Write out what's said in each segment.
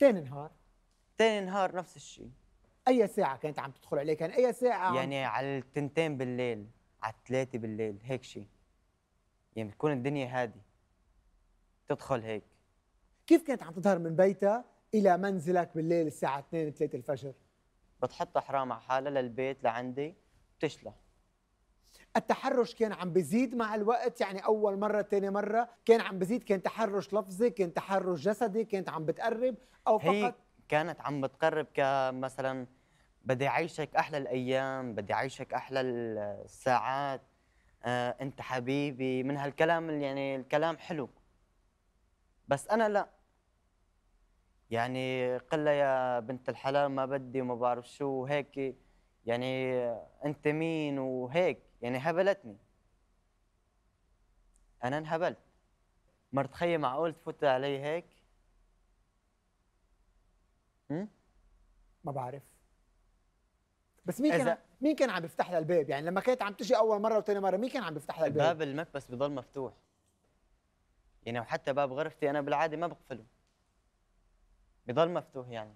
ثاني نهار ثاني نهار نفس الشيء اي ساعه كانت عم تدخل عليك؟ كان يعني اي ساعه يعني على التنتين بالليل على الثلاثة بالليل هيك شيء يعني بتكون الدنيا هادي تدخل هيك كيف كانت عم تظهر من بيتها الى منزلك بالليل الساعه 2 3 الفجر بتحط حرام على حالها للبيت لعندي بتشلح التحرش كان عم بزيد مع الوقت يعني اول مره ثاني مره كان عم بزيد كان تحرش لفظي كان تحرش جسدي كانت عم بتقرب او فقط هي كانت عم بتقرب كمثلا بدي اعيشك احلى الايام بدي اعيشك احلى الساعات آه، انت حبيبي من هالكلام اللي يعني الكلام حلو بس انا لا يعني قل يا بنت الحلال ما بدي وما بعرف شو هيك يعني انت مين وهيك يعني هبلتني انا انهبلت مرت خيي معقول تفوت علي هيك م? ما بعرف بس مين كان مين كان عم بيفتح لها الباب يعني لما كانت عم تجي اول مره وثاني مره مين كان عم بيفتح لها الباب باب المكبس بضل مفتوح يعني وحتى باب غرفتي انا بالعاده ما بقفله بضل مفتوح يعني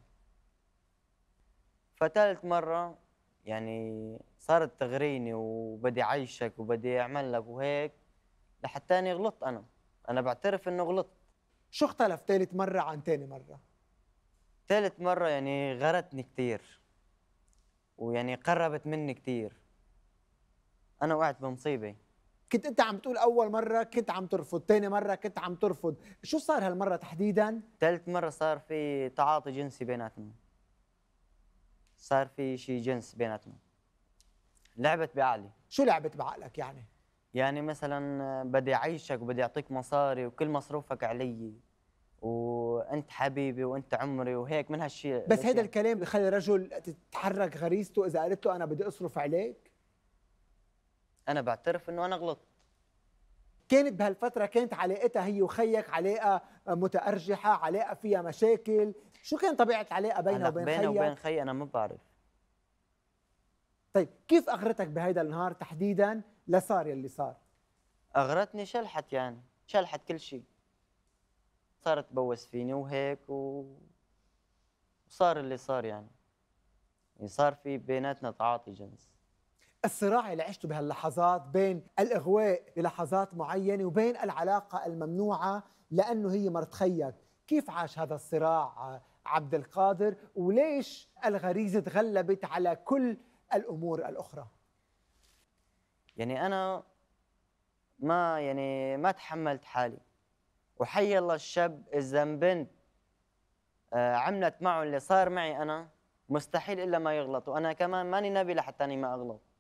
فتالت مره يعني صارت تغريني وبدي عيشك وبدي اعمل لك وهيك لحتى اني غلطت انا انا بعترف انه غلطت شو اختلف ثالث مره عن ثاني مره ثالث مره يعني غرتني كثير ويعني قربت مني كثير انا وقعت بمصيبه كنت انت عم تقول اول مره كنت عم ترفض ثاني مره كنت عم ترفض شو صار هالمره تحديدا ثالث مره صار في تعاطي جنسي بيناتنا صار في شيء جنس بيناتنا لعبت بعقلي شو لعبت بعقلك يعني؟ يعني مثلا بدي اعيشك وبدي اعطيك مصاري وكل مصروفك علي وانت حبيبي وانت عمري وهيك من هالشيء بس هذا الكلام بخلي رجل تتحرك غريزته اذا قالت له انا بدي اصرف عليك انا بعترف انه انا غلطت كانت بهالفتره كانت علاقتها هي وخيك علاقه متارجحه علاقه فيها مشاكل شو كان طبيعه العلاقه بينه وبين خيي؟ بينه وبين خيي انا ما بعرف طيب كيف اغرتك بهيدا النهار تحديدا لصار يلي صار؟ اغرتني شلحت يعني شلحت كل شيء صارت تبوس فيني وهيك و... وصار اللي صار يعني يعني صار في بيناتنا تعاطي جنس الصراع اللي عشته بهاللحظات بين الاغواء بلحظات معينه وبين العلاقه الممنوعه لانه هي مرت خيك، كيف عاش هذا الصراع عبد القادر وليش الغريزه تغلبت على كل الامور الاخرى يعني انا ما يعني ما تحملت حالي وحي الله الشاب اذا بنت آه، عملت معه اللي صار معي انا مستحيل الا ما يغلط وانا كمان ماني نبي لحتى اني ما اغلط